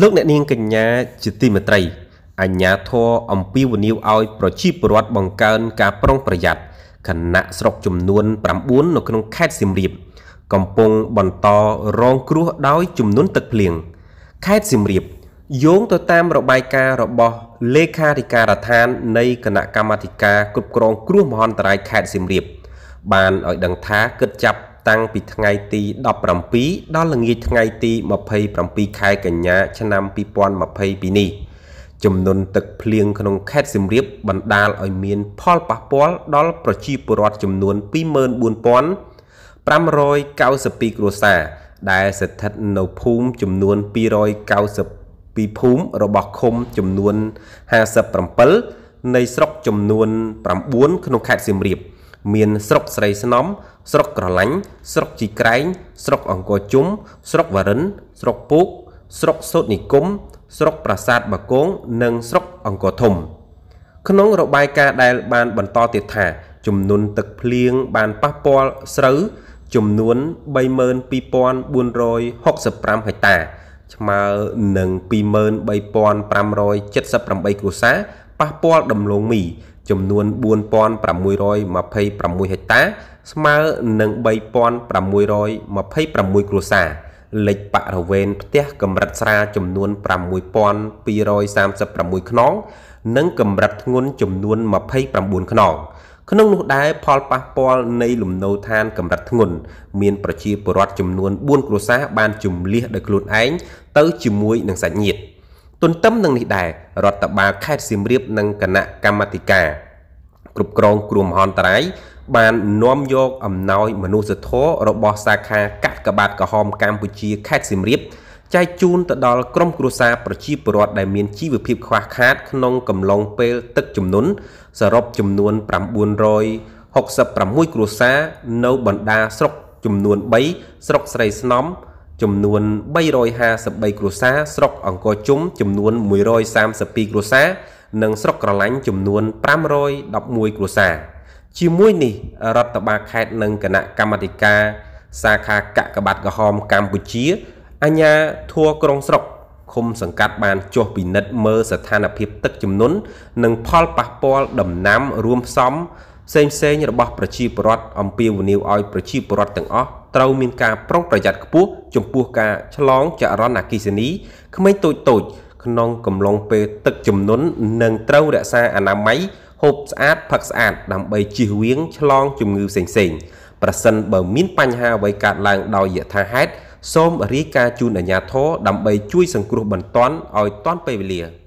លោកអ្នកនាងកញ្ញាជាទីមេត្រីអញ្ញាធរអំពីវនីវឲ្យ ប្រជាពលរដ្ឋបង្កើន ការប្រុងប្រយ័ត្នគណៈស្រុកចំនួន9នៅក្នុងខេត្តសៀមរាប កំពុងបន្តរងគ្រោះដោយចំនួនទឹកភ្លៀងខេត្តសៀមរាបយោងទៅតាមរបាយការណ៍របស់លេខាធិការដ្ឋាននៃគណៈកម្មាធិការគ្រប់គ្រងគ្រោះមហន្តរាយខេត្តសៀមរាប បានឲ្យដឹងថាគិតចាប់តាំងពីថ្ងៃទី17ដល់ល្ងាចថ្ងៃទី27ខែកញ្ញា ឆ្នាំ2022នេះចំនួនទឹកភ្លៀងក្នុងខេត្តសៀមរាបបណ្ដាលឲ្យមានផលប៉ះពាល់ដល់ប្រជាពលរដ្ឋចំនួន24,592គ្រួសារដែលស្ថិតនៅភូមិចំនួន292ភូមិរបស់ឃុំចំនួន57នៃស្រុកចំនួន9ក្នុងខេត្តសៀមរាប។មានស្រុកស្រីស្នំ ស្រុកក្រឡាញ់ស្រុកជីក្រែងស្រុកអង្គរជុំស្រុកវរិន ស្រុកពូកស្រុកសូត្រនិគមស្រុកប្រាសាទបាគងនិងស្រុកអង្គរធំ ក្នុងរបាយការណ៍ដែលបាន បន្តទៀតថាចំនួនទឹកភ្លៀងបានប៉ះពាល់ស្រូវចំនួន32465ហិកតា ឆ្មើនឹង23578គ្រួសារប៉ះពាល់ដំឡូងមីចំនួន4626ហិកតា ស្មើនឹង3626គ្រួសារលេខបរិវេណផ្ទះកម្រិតស្រាចំនួន6236ខ្នងនិងកម្រិតធ្ងន់ចំនួន29ខ្នងក្នុងនោះដែរផលប៉ះពាល់នៃលំនៅឋានកម្រិតធ្ងន់មានប្រជាពលរដ្ឋចំនួន4គ្រួសារបានជំលះដោយខ្លួនឯងទៅជាមួយនឹងសាច់ញាតិ។ទន្ទឹមនឹងនេះដែររដ្ឋបាលខេត្តសៀមរាបនិងគណៈកម្មាធិការគ្រប់គ្រងគ្រោះមហន្តរាយបាននាំយកអំណោយមនុស្សធម៌របស់សាខាកាកបាទក្រហមកម្ពុជាខេត្តសៀមរាបចែកជូនទៅដល់ក្រុមគ្រួសារប្រជាពលរដ្ឋដែលមានជីវភាពខ្វះខាតក្នុងកំឡុងពេលទឹកជំនន់សរុបចំនួន966គ្រួសារនៅបណ្ដាស្រុកចំនួន3ស្រុកស្រីស្នំចំនួន353គ្រួសារស្រុកអង្គរជុំចំនួន132គ្រួសារនិងស្រុកក្រឡាញ់ចំនួន511គ្រួសារជាមួយនេះរដ្ឋបាលខេត្តនិងគណៈកម្មាធិការសាខាកកបាត់ក្រហមកម្ពុជា អញ្ញាធัวក្រុងស្រុកឃុំសង្កាត់បានចុះពិនិត្យមើលស្ថានភាព ទឹកជំនន់និង ផលប៉ះពាល់ដំណាំ រួមផ្សំផ្សេងៗរបស់ប្រជាពលរដ្ឋអំពាវនាវឲ្យប្រជាពលរដ្ឋទាំងអស់ត្រូវមានការប្រុងប្រយ័ត្នខ្ពស់ចំពោះការឆ្លងចរន្តអគ្គិសនីក្មេងតូចតូចក្នុងកំឡុងពេលទឹកជំនន់និងត្រូវរក្សាអនាម័យហូបស្អាតផឹកស្អាតដើម្បីជៀសវាង ឆ្លងជំងឺផ្សេងៗប្រសិនបើមានបញ្ហាអ្វីកើតឡើង ដោយយថាហេតុសូមរាយការណ៍ជូនអាជ្ញាធរដើម្បីជួយសង្គ្រោះបន្ទាន់ឲ្យទាន់ពេលវេលា។